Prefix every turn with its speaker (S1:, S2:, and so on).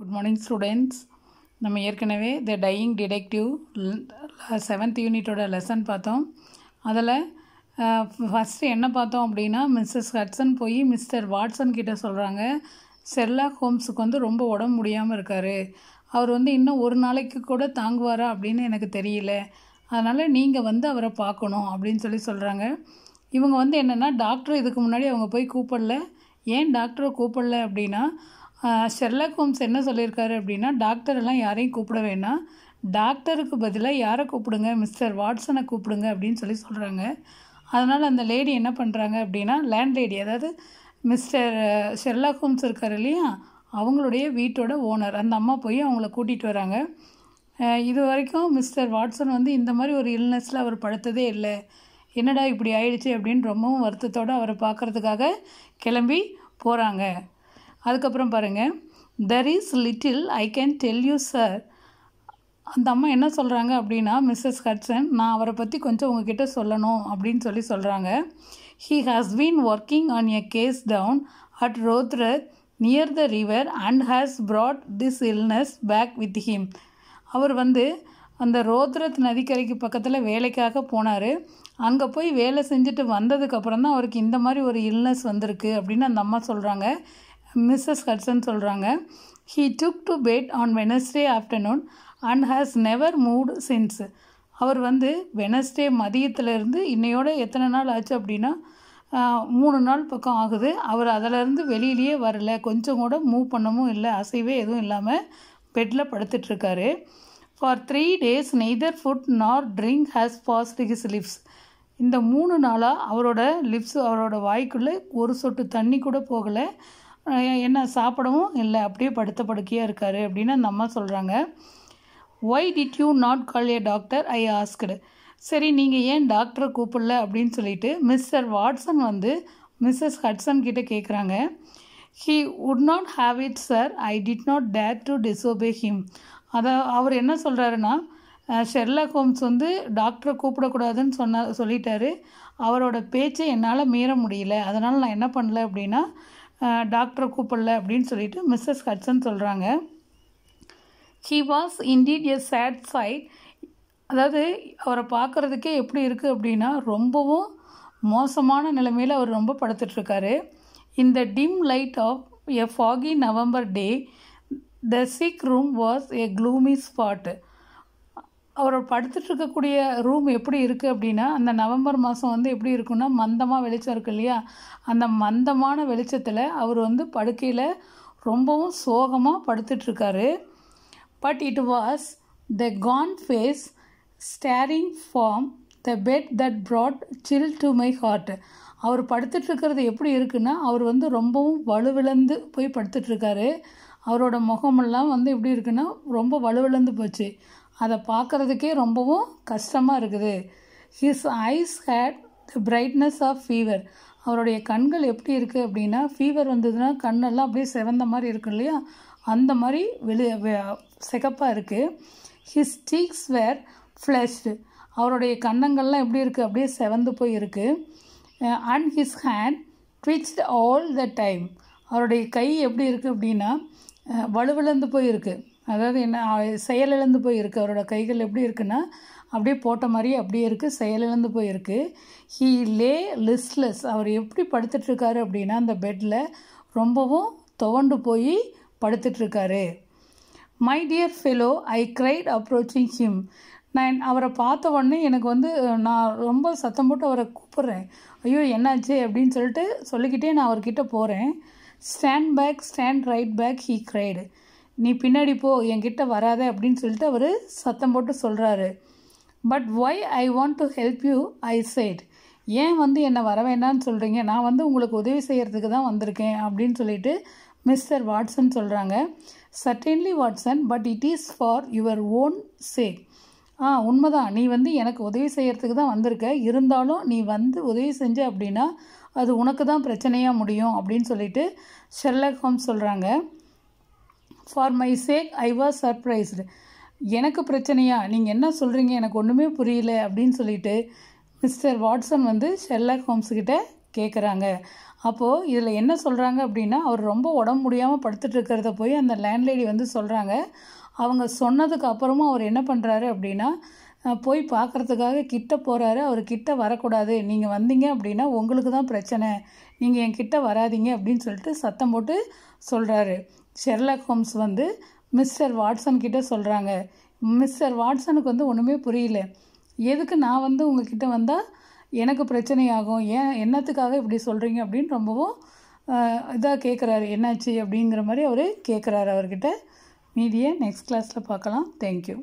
S1: good morning students நம்ம ஏற்கனவே the dying detective seventh யூனிட்டோட லெசன் பார்த்தோம் அதில் ஃபஸ்ட்டு என்ன பார்த்தோம் அப்படின்னா மிஸ்ஸஸ் ஹட்ஸன் போய் மிஸ்டர் வாட்சன் கிட்ட சொல்கிறாங்க செர்லாக் ஹோம்ஸுக்கு வந்து ரொம்ப உடம்பு முடியாமல் இருக்கார் அவர் வந்து இன்னும் ஒரு நாளைக்கு கூட தாங்குவாரா அப்படின்னு எனக்கு தெரியல அதனால் நீங்கள் வந்து அவரை பார்க்கணும் அப்படின்னு சொல்லி சொல்கிறாங்க இவங்க வந்து என்னென்னா டாக்டர் இதுக்கு முன்னாடி அவங்க போய் கூப்பிடல ஏன் டாக்டரை கூப்பிடல அப்படின்னா ஷெர்லாக் ஹோம்ஸ் என்ன சொல்லியிருக்காரு அப்படின்னா டாக்டரெல்லாம் யாரையும் கூப்பிட வேணாம் டாக்டருக்கு பதிலாக யாரை கூப்பிடுங்க மிஸ்டர் வாட்ஸனை கூப்பிடுங்க அப்படின்னு சொல்லி சொல்கிறாங்க அதனால் அந்த லேடி என்ன பண்ணுறாங்க அப்படின்னா லேண்ட்லேடி அதாவது மிஸ்டர் ஷெர்லாக் ஹோம்ஸ் இருக்கார் இல்லையா அவங்களுடைய வீட்டோட ஓனர் அந்த அம்மா போய் அவங்கள கூட்டிகிட்டு வராங்க இது வரைக்கும் மிஸ்டர் வாட்ஸன் வந்து இந்த மாதிரி ஒரு இல்னஸில் அவர் படுத்ததே இல்லை என்னடா இப்படி ஆயிடுச்சு அப்படின்னு ரொம்பவும் வருத்தத்தோடு அவரை பார்க்குறதுக்காக கிளம்பி போகிறாங்க அதுக்கப்புறம் பாருங்கள் there is little I can tell you sir அந்த அம்மா என்ன சொல்கிறாங்க அப்படின்னா மிஸ்ஸஸ் ஹட்சன் நான் அவரை பற்றி கொஞ்சம் உங்ககிட்ட சொல்லணும் அப்படின்னு சொல்லி சொல்கிறாங்க he has been working on a case down at Rotherhithe near the river and has brought this illness back with him அவர் வந்து அந்த ரோத்ரத் நதிக்கரைக்கு பக்கத்தில் வேலைக்காக போனார் அங்கே போய் வேலை செஞ்சுட்டு வந்ததுக்கப்புறம் தான் அவருக்கு இந்த மாதிரி ஒரு இல்னஸ் வந்திருக்கு அப்படின்னு அந்த அம்மா சொல்கிறாங்க மிஸ்ஸஸ் ஹட்சன் சொல்கிறாங்க he took to bed on Wednesday afternoon and has never move since அவர் வந்து வெனஸ்டே மதியத்துலேருந்து இன்னையோட எத்தனை நாள் ஆச்சு அப்படின்னா மூணு நாள் பக்கம் ஆகுது அவர் அதிலேருந்து வெளியிலேயே வரல கொஞ்சம் கூட மூவ் பண்ணவும் இல்லை அசைவே எதுவும் இல்லாமல் பெட்டில் படுத்துட்ருக்காரு for three days neither food nor drink has passed his lips இந்த மூணு நாளாக அவரோட லிப்ஸ் அவரோட வாய்க்குள்ளே ஒரு சொட்டு தண்ணி கூட போகலை என்ன சாப்பிடவும் இல்லை அப்படியே படுத்த படுக்கையாக இருக்கார் அப்படின்னு அந்த அம்மா சொல்கிறாங்க why did you not call a doctor I asked சரி நீங்கள் ஏன் டாக்டரை கூப்பிடல அப்படின்னு சொல்லிட்டு மிஸ்டர் வாட்ஸன் வந்து மிஸ்ஸஸ் ஹட்ஸன் கிட்டே கேட்குறாங்க he would not have it sir I did not dare to disobey him அதை அவர் என்ன சொல்கிறாருன்னா ஷெர்லா ஹோம்ஸ் வந்து டாக்டரை கூப்பிடக்கூடாதுன்னு சொன்ன சொல்லிட்டாரு அவரோட பேச்சை என்னால் மீற முடியல அதனால் நான் என்ன பண்ணல அப்படின்னா டாக்டரை கூப்பிடல அப்படின்னு சொல்லிட்டு மிஸ்ஸஸ் ஹட்சன் சொல்கிறாங்க he was indeed a sad sight அதாவது அவரை பார்க்குறதுக்கே எப்படி இருக்குது அப்படின்னா ரொம்பவும் மோசமான நிலைமையில் அவர் ரொம்ப படுத்துட்ருக்காரு இந்த dim light of a foggy November day the sick room was a gloomy spot அவர் படுத்துட்டு இருக்கக்கூடிய ரூம் எப்படி இருக்குது அப்படின்னா அந்த நவம்பர் மாதம் வந்து எப்படி இருக்குன்னா மந்தமாக வெளிச்சம் இருக்கு இல்லையா அந்த மந்தமான வெளிச்சத்தில் அவர் வந்து படுக்கையில் ரொம்பவும் சோகமாக படுத்துட்ருக்காரு but it was the gaunt face staring from the bed that brought chill to my heart அவர் படுத்துட்ருக்கிறது எப்படி இருக்குன்னா அவர் வந்து ரொம்பவும் வலுவிழந்து போய் படுத்துட்ருக்காரு அவரோட முகமெல்லாம் வந்து எப்படி இருக்குன்னா ரொம்ப வலுவிழந்து போச்சு அதை பார்க்குறதுக்கே ரொம்பவும் கஷ்டமாக இருக்குது his eyes had the brightness of fever அவருடைய கண்கள் எப்படி இருக்குது அப்படின்னா ஃபீவர் வந்ததுன்னா கண்ணெல்லாம் அப்படியே சிவந்த மாதிரி இருக்கும் இல்லையா அந்த மாதிரி வெளி சிகப்பாக இருக்குது ஹிஸ் டீக்ஸ் வேர் ஃப்ளஷ்டு அவருடைய கண்ணங்கள்லாம் எப்படி இருக்குது அப்படியே செவந்து போய் இருக்குது and his hand twitched all the time அவருடைய கை எப்படி இருக்குது அப்படின்னா வலுவிழந்து போயிருக்கு அதாவது என்ன செயலிழந்து போயிருக்கு அவரோட கைகள் எப்படி இருக்குன்னா அப்படியே போட்ட மாதிரி அப்படியே இருக்குது செயலிழந்து போயிருக்கு ஹீ லே லிஸ்ட்லெஸ் அவர் எப்படி படுத்துட்ருக்காரு அப்படின்னா அந்த பெட்டில் ரொம்பவும் துவண்டு போய் படுத்துட்ருக்காரு my dear fellow I cried approaching him நான் அவரை பார்த்த உடனே எனக்கு வந்து நான் ரொம்ப சத்தம் போட்டு அவரை கூப்பிட்றேன் ஐயோ என்னாச்சு அப்படின்னு சொல்லிட்டு சொல்லிக்கிட்டே நான் அவர்கிட்ட போகிறேன் stand back stand right back he cried நீ பின்னாடி போ என்கிட்ட வராத அப்படின்னு சொல்லிட்டு அவர் சத்தம் போட்டு சொல்கிறாரு but why I want to help you I said ஏன் வந்து என்னை வர வேண்டாம்னு சொல்கிறீங்க நான் வந்து உங்களுக்கு உதவி செய்கிறதுக்கு தான் வந்திருக்கேன் அப்படின்னு சொல்லிட்டு மிஸ்டர் வாட்ஸன் சொல்கிறாங்க certainly Watson but it is for your own sake ஆ உண்மைதான் நீ வந்து எனக்கு உதவி செய்கிறதுக்கு தான் வந்திருக்க இருந்தாலும் நீ வந்து உதவி செஞ்ச அப்படின்னா அது உனக்கு தான் பிரச்சனையாக முடியும் அப்படின்னு சொல்லிட்டு ஷெர்லக் ஹோம்ஸ் சொல்கிறாங்க for my sake I was surprised எனக்கு பிரச்சனையா நீங்கள் என்ன சொல்கிறீங்க எனக்கு ஒன்றுமே புரியல அப்படின்னு சொல்லிட்டு மிஸ்டர் வாட்ஸன் வந்து ஹோம்ஸ் ஹோம்ஸ்கிட்ட கேட்குறாங்க அப்போது இதில் என்ன சொல்கிறாங்க அப்படின்னா அவர் ரொம்ப உடம்பு முடியாமல் படுத்துட்டு இருக்கிறத போய் அந்த லேண்ட்லேடி வந்து சொல்கிறாங்க அவங்க சொன்னதுக்கு அப்புறமும் அவர் என்ன பண்ணுறாரு அப்படின்னா போய் பார்க்குறதுக்காக கிட்ட போகிறாரு அவர் கிட்ட வரக்கூடாது நீங்கள் வந்தீங்க அப்படின்னா உங்களுக்கு தான் பிரச்சனை நீங்கள் என் கிட்ட வராதிங்க அப்படின்னு சொல்லிட்டு சத்தம் போட்டு சொல்கிறாரு ஷெர்லாக் ஹோம்ஸ் வந்து மிஸ்டர் வாட்ஸன் கிட்டே சொல்கிறாங்க மிஸ்டர் வாட்ஸனுக்கு வந்து ஒன்றுமே புரியல எதுக்கு நான் வந்து உங்ககிட்ட வந்தால் எனக்கு பிரச்சனையாகும் ஏன் என்னத்துக்காக இப்படி சொல்கிறீங்க அப்படின்னு ரொம்பவும் இதாக கேட்குறாரு என்னாச்சு அப்படிங்கிற மாதிரி அவர் கேட்குறாரு அவர்கிட்ட மீதியை நெக்ஸ்ட் கிளாஸில் பார்க்கலாம் தேங்க்யூ